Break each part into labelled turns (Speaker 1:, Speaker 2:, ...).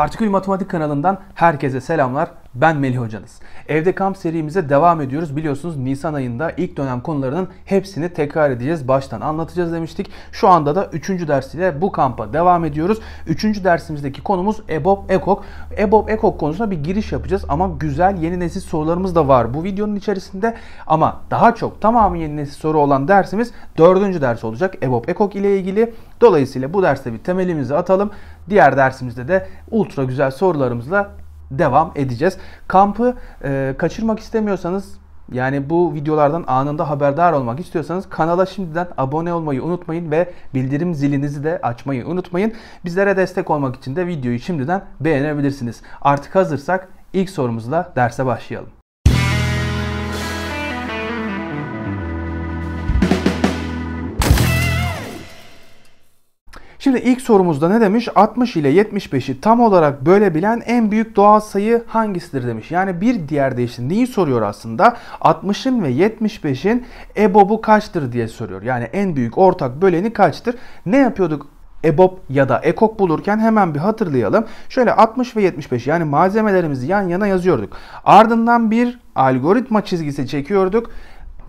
Speaker 1: Partikül Matematik kanalından herkese selamlar. Ben Melih Hocanız. Evde kamp serimize devam ediyoruz. Biliyorsunuz Nisan ayında ilk dönem konularının hepsini tekrar edeceğiz. Baştan anlatacağız demiştik. Şu anda da 3. dersiyle bu kampa devam ediyoruz. 3. dersimizdeki konumuz EBOB EKOK. EBOB EKOK konusuna bir giriş yapacağız ama güzel yeni nesil sorularımız da var bu videonun içerisinde. Ama daha çok tamamı yeni nesil soru olan dersimiz 4. ders olacak EBOB EKOK ile ilgili. Dolayısıyla bu derste bir temelimizi atalım. Diğer dersimizde de ultra güzel sorularımızla devam edeceğiz. Kampı e, kaçırmak istemiyorsanız yani bu videolardan anında haberdar olmak istiyorsanız kanala şimdiden abone olmayı unutmayın ve bildirim zilinizi de açmayı unutmayın. Bizlere destek olmak için de videoyu şimdiden beğenebilirsiniz. Artık hazırsak ilk sorumuzla derse başlayalım. Şimdi ilk sorumuzda ne demiş? 60 ile 75'i tam olarak bölebilen en büyük doğal sayı hangisidir demiş. Yani bir diğer deyişle neyi soruyor aslında? 60'ın ve 75'in ebobu kaçtır diye soruyor. Yani en büyük ortak böleni kaçtır? Ne yapıyorduk EBOB ya da EKOK bulurken hemen bir hatırlayalım. Şöyle 60 ve 75 yani malzemelerimizi yan yana yazıyorduk. Ardından bir algoritma çizgisi çekiyorduk.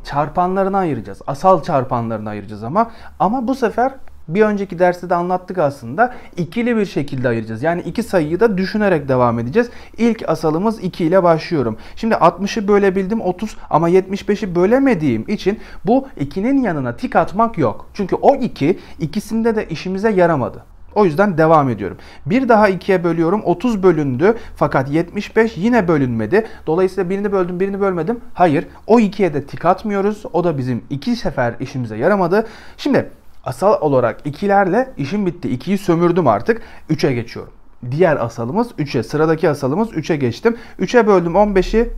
Speaker 1: Çarpanlarına ayıracağız. Asal çarpanlarına ayıracağız ama ama bu sefer bir önceki derste de anlattık aslında. İkili bir şekilde ayıracağız. Yani iki sayıyı da düşünerek devam edeceğiz. İlk asalımız 2 ile başlıyorum. Şimdi 60'ı bölebildim 30 ama 75'i bölemediğim için bu 2'nin yanına tik atmak yok. Çünkü o 2 iki, ikisinde de işimize yaramadı. O yüzden devam ediyorum. Bir daha 2'ye bölüyorum. 30 bölündü fakat 75 yine bölünmedi. Dolayısıyla birini böldüm birini bölmedim. Hayır o 2'ye de tik atmıyoruz. O da bizim iki sefer işimize yaramadı. Şimdi Asal olarak ikilerle işim bitti. İkiyi sömürdüm artık. 3'e geçiyorum. Diğer asalımız 3'e. Sıradaki asalımız 3'e geçtim. 3'e böldüm 15'i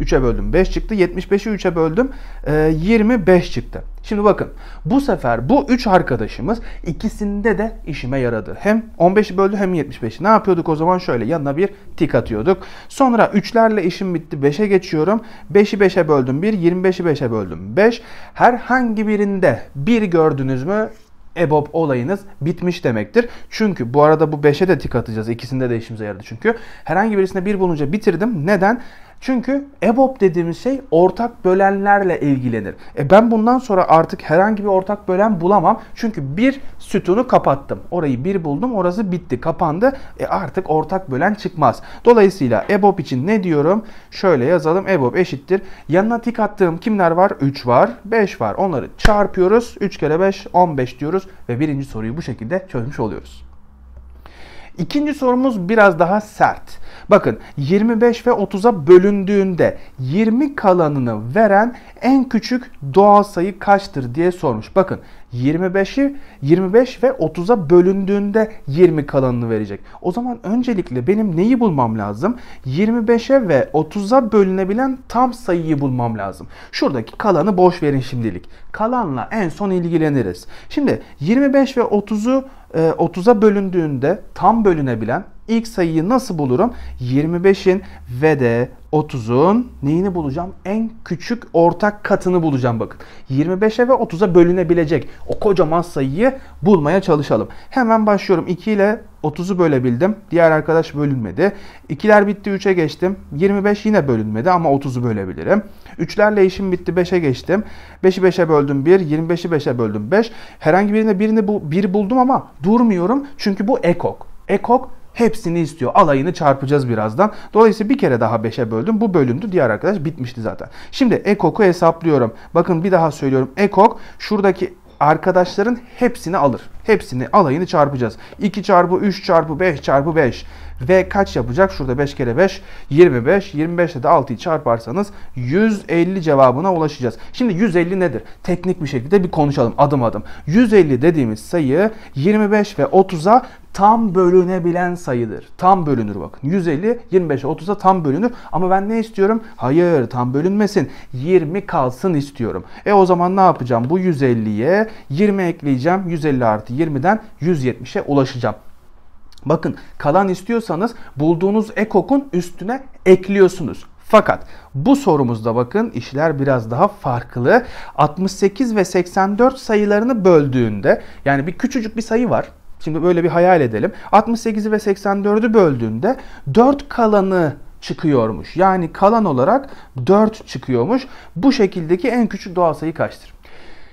Speaker 1: 3'e böldüm 5 çıktı. 75'i 3'e böldüm e, 25 çıktı. Şimdi bakın bu sefer bu 3 arkadaşımız ikisinde de işime yaradı. Hem 15'i böldü hem 75'i. Ne yapıyorduk o zaman şöyle yanına bir tik atıyorduk. Sonra 3'lerle işim bitti 5'e geçiyorum. 5'i 5'e böldüm 1, 25'i 5'e böldüm 5. Herhangi birinde 1 gördünüz mü EBOB olayınız bitmiş demektir. Çünkü bu arada bu 5'e de tik atacağız. İkisinde de işimize yaradı çünkü. Herhangi birisinde 1 bulunca bitirdim. Neden? Çünkü EBOB dediğimiz şey ortak bölenlerle ilgilenir. E ben bundan sonra artık herhangi bir ortak bölen bulamam. Çünkü bir sütunu kapattım. Orayı bir buldum. Orası bitti. Kapandı. E artık ortak bölen çıkmaz. Dolayısıyla EBOB için ne diyorum? Şöyle yazalım. EBOB eşittir. Yanına tik attığım kimler var? 3 var. 5 var. Onları çarpıyoruz. 3 kere 5 15 diyoruz. Ve birinci soruyu bu şekilde çözmüş oluyoruz. İkinci sorumuz biraz daha sert. Bakın 25 ve 30'a bölündüğünde 20 kalanını veren en küçük doğal sayı kaçtır diye sormuş. Bakın 25'i 25 ve 30'a bölündüğünde 20 kalanını verecek. O zaman öncelikle benim neyi bulmam lazım? 25'e ve 30'a bölünebilen tam sayıyı bulmam lazım. Şuradaki kalanı boş verin şimdilik. Kalanla en son ilgileniriz. Şimdi 25 ve 30'u 30'a ee, bölündüğünde tam bölünebilen İlk sayıyı nasıl bulurum? 25'in ve de 30'un neyini bulacağım? En küçük ortak katını bulacağım bakın. 25'e ve 30'a bölünebilecek o kocaman sayıyı bulmaya çalışalım. Hemen başlıyorum. 2 ile 30'u bölebildim. Diğer arkadaş bölünmedi. 2'ler bitti 3'e geçtim. 25 yine bölünmedi ama 30'u bölebilirim. 3'lerle işim bitti 5'e geçtim. 5'i 5'e böldüm 1, 25'i 5'e böldüm 5. Herhangi birinde birini bu, bir buldum ama durmuyorum. Çünkü bu ekok. Ekok Hepsini istiyor. Alayını çarpacağız birazdan. Dolayısıyla bir kere daha 5'e böldüm. Bu bölümdü. Diğer arkadaş bitmişti zaten. Şimdi EKOK'u hesaplıyorum. Bakın bir daha söylüyorum. EKOK şuradaki arkadaşların hepsini alır. Hepsini alayını çarpacağız. 2 çarpı 3 çarpı 5 çarpı 5. V kaç yapacak? Şurada 5 kere 5 25. 25 ile de 6'yı çarparsanız 150 cevabına ulaşacağız. Şimdi 150 nedir? Teknik bir şekilde bir konuşalım adım adım. 150 dediğimiz sayı 25 ve 30'a tam bölünebilen sayıdır. Tam bölünür bakın. 150, 25, 30'a tam bölünür. Ama ben ne istiyorum? Hayır tam bölünmesin. 20 kalsın istiyorum. E o zaman ne yapacağım? Bu 150'ye 20 ekleyeceğim. 150 artı 20'den 170'e ulaşacağım. Bakın kalan istiyorsanız bulduğunuz ekokun üstüne ekliyorsunuz. Fakat bu sorumuzda bakın işler biraz daha farklı. 68 ve 84 sayılarını böldüğünde yani bir küçücük bir sayı var. Şimdi böyle bir hayal edelim. 68'i ve 84'ü böldüğünde 4 kalanı çıkıyormuş. Yani kalan olarak 4 çıkıyormuş. Bu şekildeki en küçük doğal sayı kaçtır?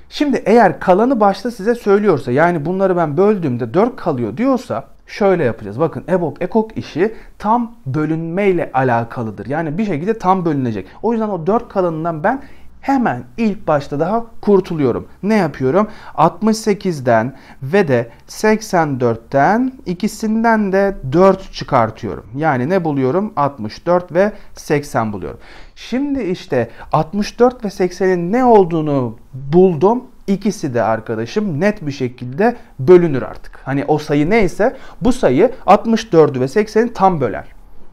Speaker 1: Şimdi eğer kalanı başta size söylüyorsa yani bunları ben böldüğümde 4 kalıyor diyorsa şöyle yapacağız. Bakın evop ekok işi tam bölünme ile alakalıdır. Yani bir şekilde tam bölünecek. O yüzden o 4 kalanından ben hemen ilk başta daha kurtuluyorum. Ne yapıyorum? 68'den ve de 84'ten ikisinden de 4 çıkartıyorum. Yani ne buluyorum? 64 ve 80 buluyorum. Şimdi işte 64 ve 80'in ne olduğunu buldum İkisi de arkadaşım net bir şekilde bölünür artık. Hani o sayı neyse bu sayı 64'ü ve 80'i tam böler.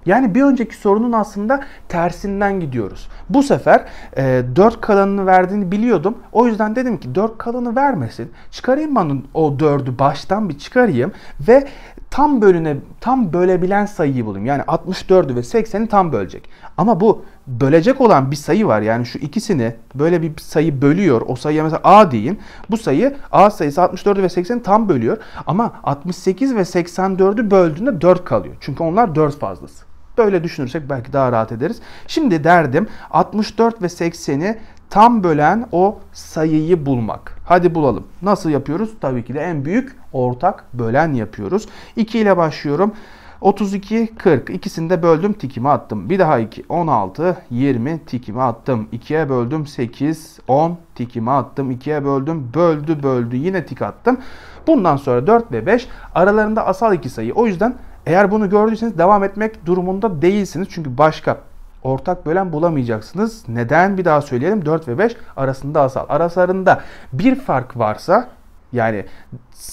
Speaker 1: Yani bir önceki sorunun aslında tersinden gidiyoruz. Bu sefer e, 4 kalanını verdiğini biliyordum. O yüzden dedim ki 4 kalanı vermesin. Çıkarayım ben o 4'ü baştan bir çıkarayım ve tam bölüne tam bölebilen sayıyı bulayım. Yani 64'ü ve 80'i tam bölecek. Ama bu bölecek olan bir sayı var. Yani şu ikisini böyle bir sayı bölüyor. O sayıya mesela A deyin. Bu sayı A sayısı 64'ü ve 80'i tam bölüyor. Ama 68 ve 84'ü böldüğünde 4 kalıyor. Çünkü onlar 4 fazlası. Böyle düşünürsek belki daha rahat ederiz. Şimdi derdim 64 ve 80'i tam bölen o sayıyı bulmak. Hadi bulalım. Nasıl yapıyoruz? Tabii ki de en büyük ortak bölen yapıyoruz. 2 ile başlıyorum. 32, 40. İkisini de böldüm tikimi attım. Bir daha 2, 16, 20 tikimi attım. 2'ye böldüm 8, 10 tikimi attım. 2'ye böldüm böldü böldü yine tik attım. Bundan sonra 4 ve 5 aralarında asal iki sayı. O yüzden eğer bunu gördüyseniz devam etmek durumunda değilsiniz. Çünkü başka ortak bölen bulamayacaksınız. Neden? Bir daha söyleyelim. 4 ve 5 arasında asal. Arasarında bir fark varsa yani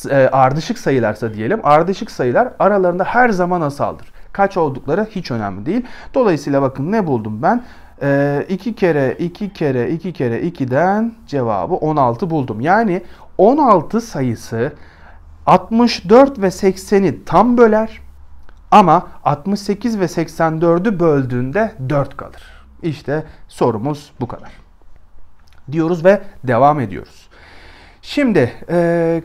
Speaker 1: e, ardışık sayılarsa diyelim. Ardışık sayılar aralarında her zaman asaldır. Kaç oldukları hiç önemli değil. Dolayısıyla bakın ne buldum ben? 2 e, kere 2 kere 2 kere 2'den cevabı 16 buldum. Yani 16 sayısı 64 ve 80'i tam böler. Ama 68 ve 84'ü böldüğünde 4 kalır. İşte sorumuz bu kadar. Diyoruz ve devam ediyoruz. Şimdi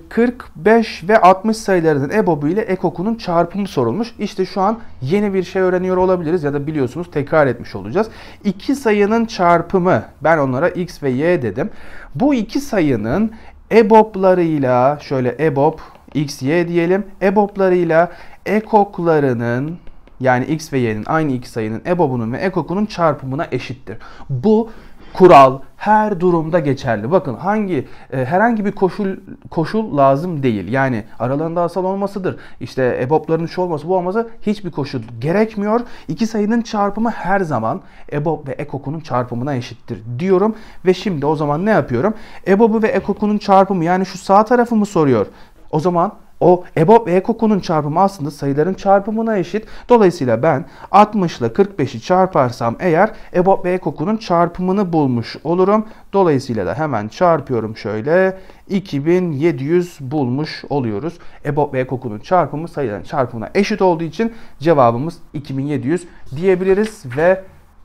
Speaker 1: 45 e, ve 60 sayılarının EBOB'u ile ekokunun çarpımı sorulmuş. İşte şu an yeni bir şey öğreniyor olabiliriz ya da biliyorsunuz tekrar etmiş olacağız. İki sayının çarpımı ben onlara x ve y dedim. Bu iki sayının EBOB'larıyla şöyle EBOB x y diyelim. EBOB'larıyla ekoklarının yani x ve y'nin aynı iki sayının ebobunun ve ekokunun çarpımına eşittir. Bu kural her durumda geçerli. Bakın hangi e, herhangi bir koşul koşul lazım değil. Yani aralarında asal olmasıdır. İşte ebobların şu olması bu olması hiçbir koşul gerekmiyor. İki sayının çarpımı her zaman ebob ve ekokunun çarpımına eşittir diyorum. Ve şimdi o zaman ne yapıyorum? Ebobu ve ekokunun çarpımı yani şu sağ tarafımı soruyor. O zaman o EBOB ve EKOKU'nun çarpımı aslında sayıların çarpımına eşit. Dolayısıyla ben 60 ile 45'i çarparsam eğer EBOB ve EKOKU'nun çarpımını bulmuş olurum. Dolayısıyla da hemen çarpıyorum şöyle 2700 bulmuş oluyoruz. EBOB ve EKOKU'nun çarpımı sayıların çarpımına eşit olduğu için cevabımız 2700 diyebiliriz ve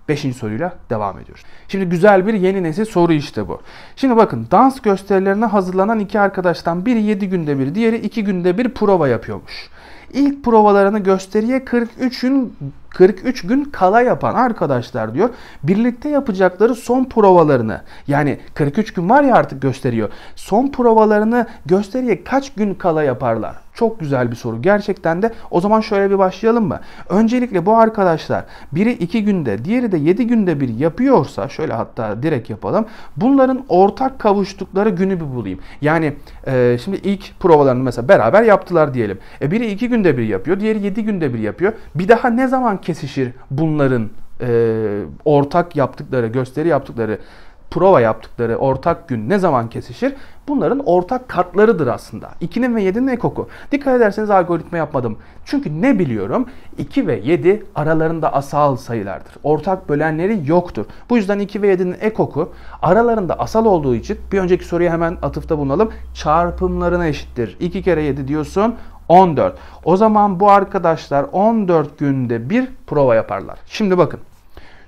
Speaker 1: Beşinci soruyla devam ediyoruz. Şimdi güzel bir yeni nesil soru işte bu. Şimdi bakın dans gösterilerine hazırlanan iki arkadaştan biri 7 günde bir, diğeri 2 günde bir prova yapıyormuş. İlk provalarını gösteriye 43 gün 43 gün kala yapan arkadaşlar diyor. Birlikte yapacakları son provalarını yani 43 gün var ya artık gösteriyor. Son provalarını gösteriye kaç gün kala yaparlar? Çok güzel bir soru. Gerçekten de o zaman şöyle bir başlayalım mı? Öncelikle bu arkadaşlar biri 2 günde diğeri de 7 günde bir yapıyorsa şöyle hatta direkt yapalım. Bunların ortak kavuştukları günü bir bulayım. Yani e, şimdi ilk provalarını mesela beraber yaptılar diyelim. E, biri 2 günde bir yapıyor diğeri 7 günde bir yapıyor. Bir daha ne zaman kesişir bunların e, ortak yaptıkları gösteri yaptıkları prova yaptıkları ortak gün ne zaman kesişir? Bunların ortak katlarıdır aslında. 2'nin ve 7'nin ekoku. Dikkat ederseniz algoritma yapmadım. Çünkü ne biliyorum? 2 ve 7 aralarında asal sayılardır. Ortak bölenleri yoktur. Bu yüzden 2 ve 7'nin ekoku aralarında asal olduğu için bir önceki soruya hemen atıfta bulunalım. Çarpımlarına eşittir. 2 kere 7 diyorsun 14. O zaman bu arkadaşlar 14 günde bir prova yaparlar. Şimdi bakın.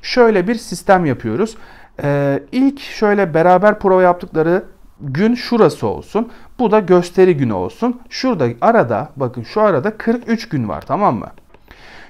Speaker 1: Şöyle bir sistem yapıyoruz. Ee, ilk şöyle beraber prova yaptıkları gün şurası olsun. Bu da gösteri günü olsun. Şurada arada bakın şu arada 43 gün var tamam mı?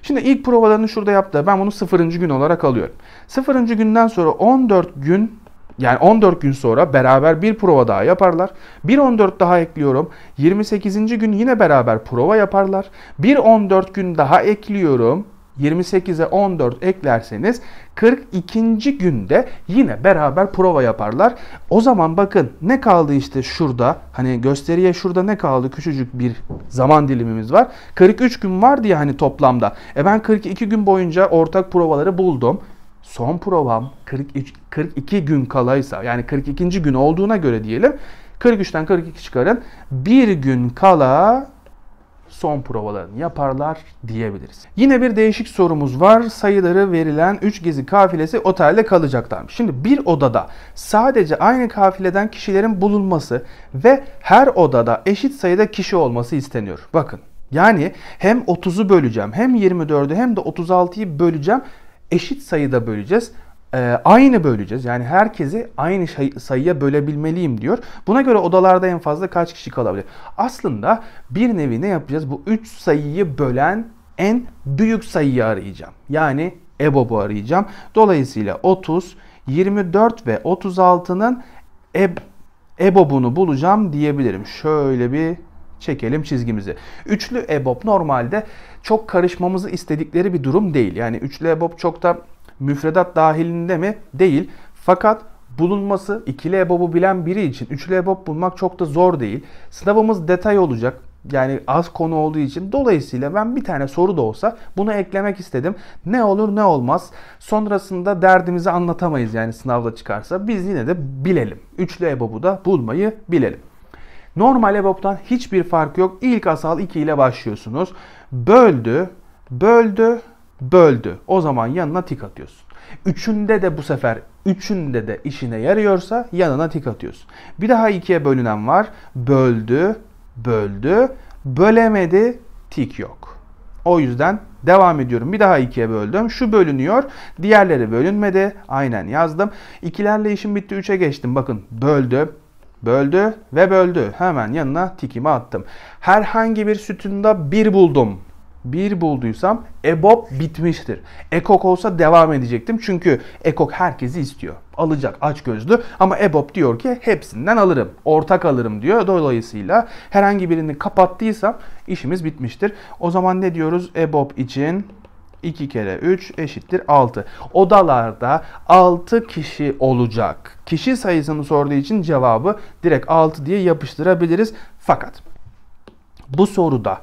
Speaker 1: Şimdi ilk provalarını şurada yaptı. Ben bunu 0. gün olarak alıyorum. 0. günden sonra 14 gün yani 14 gün sonra beraber bir prova daha yaparlar. 1-14 daha ekliyorum. 28. gün yine beraber prova yaparlar. 1-14 gün daha ekliyorum. 28'e 14 eklerseniz 42. günde yine beraber prova yaparlar. O zaman bakın ne kaldı işte şurada hani gösteriye şurada ne kaldı küçücük bir zaman dilimimiz var. 43 gün var diye hani toplamda. E ben 42 gün boyunca ortak provaları buldum. Son provam 43, 42 gün kalaysa yani 42. gün olduğuna göre diyelim 43'ten 42 çıkarın. Bir gün kala son provalarını yaparlar diyebiliriz. Yine bir değişik sorumuz var. Sayıları verilen 3 gezi kafilesi otelde kalacaklarmış. Şimdi bir odada sadece aynı kafileden kişilerin bulunması ve her odada eşit sayıda kişi olması isteniyor. Bakın yani hem 30'u böleceğim hem 24'ü hem de 36'yı böleceğim eşit sayıda böleceğiz e, aynı böleceğiz. Yani herkesi aynı şey, sayıya bölebilmeliyim diyor. Buna göre odalarda en fazla kaç kişi kalabilir? Aslında bir nevi ne yapacağız? Bu 3 sayıyı bölen en büyük sayıyı arayacağım. Yani EBOB'u arayacağım. Dolayısıyla 30, 24 ve 36'nın EB, EBOB'unu bulacağım diyebilirim. Şöyle bir çekelim çizgimizi. Üçlü EBOB normalde çok karışmamızı istedikleri bir durum değil. Yani üçlü EBOB çok da müfredat dahilinde mi? Değil. Fakat bulunması ikili EBOB'u bilen biri için üçlü EBOB bulmak çok da zor değil. Sınavımız detay olacak. Yani az konu olduğu için dolayısıyla ben bir tane soru da olsa bunu eklemek istedim. Ne olur ne olmaz. Sonrasında derdimizi anlatamayız yani sınavda çıkarsa. Biz yine de bilelim. Üçlü EBOB'u da bulmayı bilelim. Normal EBOB'dan hiçbir fark yok. İlk asal 2 ile başlıyorsunuz. Böldü, böldü, böldü. O zaman yanına tik atıyorsun. Üçünde de bu sefer üçünde de işine yarıyorsa yanına tik atıyorsun. Bir daha ikiye bölünen var. Böldü, böldü, bölemedi, tik yok. O yüzden devam ediyorum. Bir daha ikiye böldüm. Şu bölünüyor. Diğerleri bölünmedi. Aynen yazdım. İkilerle işim bitti. Üçe geçtim. Bakın böldü, böldü ve böldü. Hemen yanına tikimi attım. Herhangi bir sütunda bir buldum. 1 bulduysam EBOB bitmiştir. EKOK olsa devam edecektim. Çünkü EKOK herkesi istiyor. Alacak aç gözlü ama EBOB diyor ki hepsinden alırım. Ortak alırım diyor. Dolayısıyla herhangi birini kapattıysam işimiz bitmiştir. O zaman ne diyoruz EBOB için? 2 kere 3 eşittir 6. Odalarda 6 kişi olacak. Kişi sayısını sorduğu için cevabı direkt 6 diye yapıştırabiliriz. Fakat bu soruda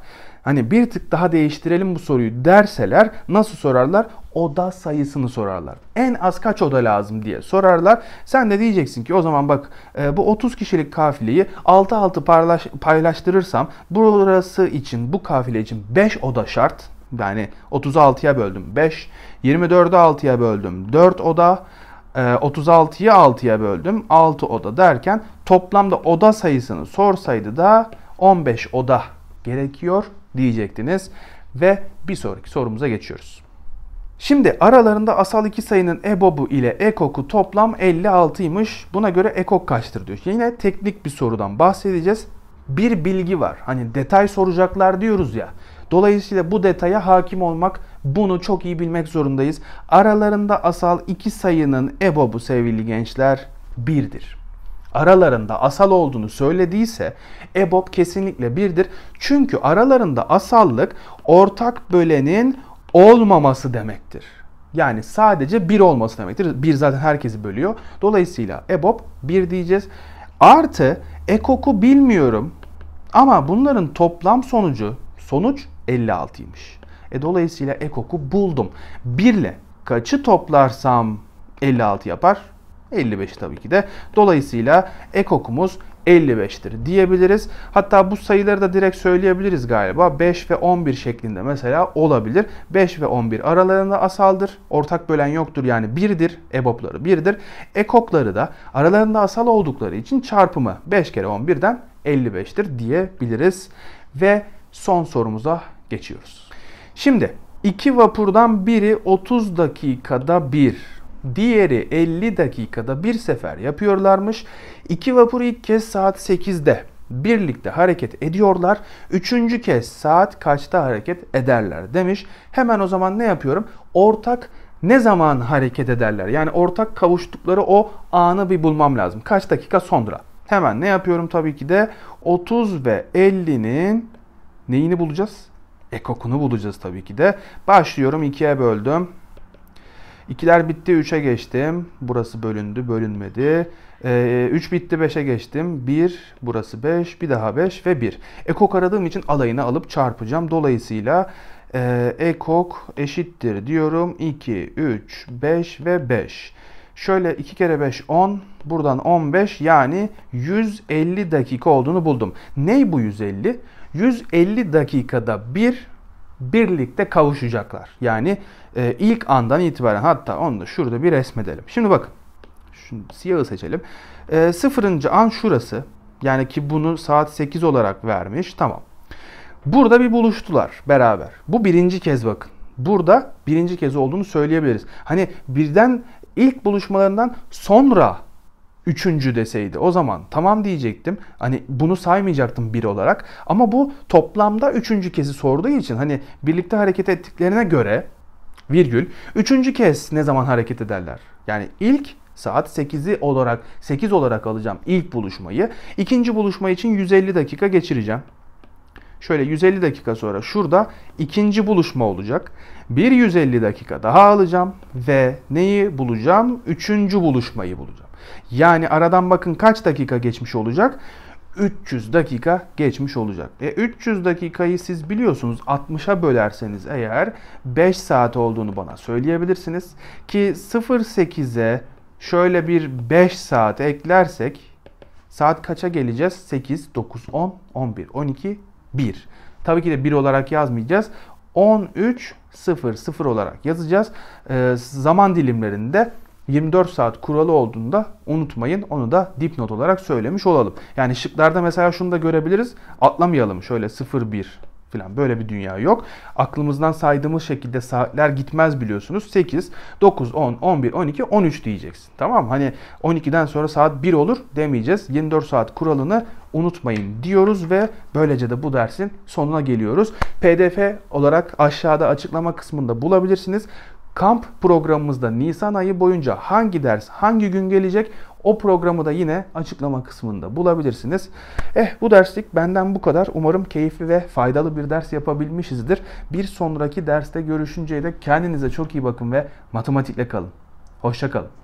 Speaker 1: hani bir tık daha değiştirelim bu soruyu derseler nasıl sorarlar? Oda sayısını sorarlar. En az kaç oda lazım diye sorarlar. Sen de diyeceksin ki o zaman bak e, bu 30 kişilik kafileyi 6-6 paylaştırırsam burası için bu kafile için 5 oda şart. Yani 36'ya böldüm 5, 24'ü 6'ya böldüm 4 oda, 36'yı e, 6'ya böldüm 6 oda derken toplamda oda sayısını sorsaydı da 15 oda gerekiyor diyecektiniz. Ve bir sonraki sorumuza geçiyoruz. Şimdi aralarında asal iki sayının EBOB'u ile EKOK'u toplam 56'ymış. Buna göre EKOK kaçtır diyor. Yine teknik bir sorudan bahsedeceğiz. Bir bilgi var. Hani detay soracaklar diyoruz ya. Dolayısıyla bu detaya hakim olmak, bunu çok iyi bilmek zorundayız. Aralarında asal iki sayının EBOB'u sevgili gençler 1'dir aralarında asal olduğunu söylediyse EBOB kesinlikle birdir. Çünkü aralarında asallık ortak bölenin olmaması demektir. Yani sadece bir olması demektir. Bir zaten herkesi bölüyor. Dolayısıyla EBOB bir diyeceğiz. Artı ekoku bilmiyorum ama bunların toplam sonucu sonuç 56'ymış. E dolayısıyla ekoku buldum. 1 ile kaçı toplarsam 56 yapar? 55 tabii ki de. Dolayısıyla ekokumuz 55'tir diyebiliriz. Hatta bu sayıları da direkt söyleyebiliriz galiba. 5 ve 11 şeklinde mesela olabilir. 5 ve 11 aralarında asaldır. Ortak bölen yoktur yani 1'dir. EBOB'ları 1'dir. Ekokları da aralarında asal oldukları için çarpımı 5 kere 11'den 55'tir diyebiliriz. Ve son sorumuza geçiyoruz. Şimdi iki vapurdan biri 30 dakikada bir diğeri 50 dakikada bir sefer yapıyorlarmış. İki vapur ilk kez saat 8'de birlikte hareket ediyorlar. Üçüncü kez saat kaçta hareket ederler demiş. Hemen o zaman ne yapıyorum? Ortak ne zaman hareket ederler? Yani ortak kavuştukları o anı bir bulmam lazım. Kaç dakika sonra? Hemen ne yapıyorum tabii ki de 30 ve 50'nin neyini bulacağız? Ekokunu bulacağız tabii ki de. Başlıyorum ikiye böldüm. İkiler bitti 3'e geçtim. Burası bölündü bölünmedi. 3 ee, bitti 5'e geçtim. 1 burası 5 bir daha 5 ve 1. Ekok aradığım için alayını alıp çarpacağım. Dolayısıyla e, ekok eşittir diyorum. 2, 3, 5 ve 5. Şöyle 2 kere 5 10. Buradan 15 yani 150 dakika olduğunu buldum. Ney bu 150? 150 dakikada 1 birlikte kavuşacaklar. Yani e, ilk andan itibaren hatta onu da şurada bir resmedelim. Şimdi bakın. Şunu siyahı seçelim. E, sıfırıncı an şurası. Yani ki bunu saat 8 olarak vermiş. Tamam. Burada bir buluştular beraber. Bu birinci kez bakın. Burada birinci kez olduğunu söyleyebiliriz. Hani birden ilk buluşmalarından sonra üçüncü deseydi o zaman tamam diyecektim. Hani bunu saymayacaktım bir olarak. Ama bu toplamda üçüncü kezi sorduğu için hani birlikte hareket ettiklerine göre virgül üçüncü kez ne zaman hareket ederler? Yani ilk saat 8'i olarak 8 olarak alacağım ilk buluşmayı. İkinci buluşma için 150 dakika geçireceğim. Şöyle 150 dakika sonra şurada ikinci buluşma olacak. Bir 150 dakika daha alacağım ve neyi bulacağım? Üçüncü buluşmayı bulacağım. Yani aradan bakın kaç dakika geçmiş olacak? 300 dakika geçmiş olacak. E 300 dakikayı siz biliyorsunuz 60'a bölerseniz eğer 5 saat olduğunu bana söyleyebilirsiniz. Ki 0.8'e şöyle bir 5 saat eklersek saat kaça geleceğiz? 8, 9, 10, 11, 12, 1. Tabii ki de 1 olarak yazmayacağız. 13, 0, 0 olarak yazacağız. E, zaman dilimlerinde 24 saat kuralı olduğunda unutmayın onu da dipnot olarak söylemiş olalım. Yani şıklarda mesela şunu da görebiliriz. Atlamayalım şöyle 0-1 falan böyle bir dünya yok. Aklımızdan saydığımız şekilde saatler gitmez biliyorsunuz. 8, 9, 10, 11, 12, 13 diyeceksin. Tamam Hani 12'den sonra saat 1 olur demeyeceğiz. 24 saat kuralını unutmayın diyoruz ve böylece de bu dersin sonuna geliyoruz. PDF olarak aşağıda açıklama kısmında bulabilirsiniz. Kamp programımızda Nisan ayı boyunca hangi ders hangi gün gelecek o programı da yine açıklama kısmında bulabilirsiniz. Eh bu derslik benden bu kadar. Umarım keyifli ve faydalı bir ders yapabilmişizdir. Bir sonraki derste görüşünceye de kendinize çok iyi bakın ve matematikle kalın. Hoşçakalın.